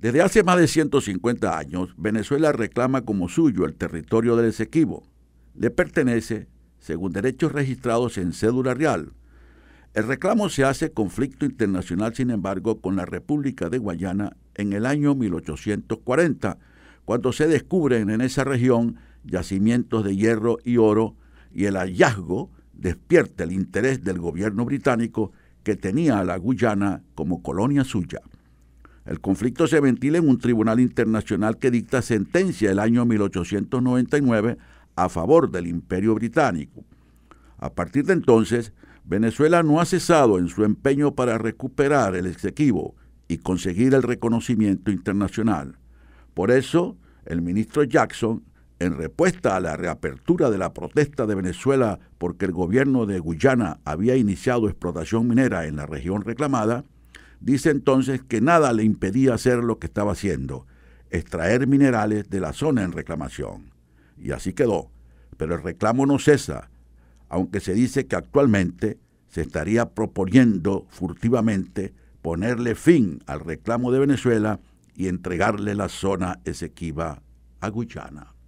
Desde hace más de 150 años, Venezuela reclama como suyo el territorio del Esequibo. Le pertenece según derechos registrados en cédula real. El reclamo se hace conflicto internacional, sin embargo, con la República de Guayana en el año 1840, cuando se descubren en esa región yacimientos de hierro y oro y el hallazgo despierta el interés del gobierno británico que tenía a la Guyana como colonia suya. El conflicto se ventila en un tribunal internacional que dicta sentencia el año 1899 a favor del imperio británico. A partir de entonces, Venezuela no ha cesado en su empeño para recuperar el exequivo y conseguir el reconocimiento internacional. Por eso, el ministro Jackson, en respuesta a la reapertura de la protesta de Venezuela porque el gobierno de Guyana había iniciado explotación minera en la región reclamada, Dice entonces que nada le impedía hacer lo que estaba haciendo, extraer minerales de la zona en reclamación. Y así quedó. Pero el reclamo no cesa, aunque se dice que actualmente se estaría proponiendo furtivamente ponerle fin al reclamo de Venezuela y entregarle la zona Esequiba a Guyana.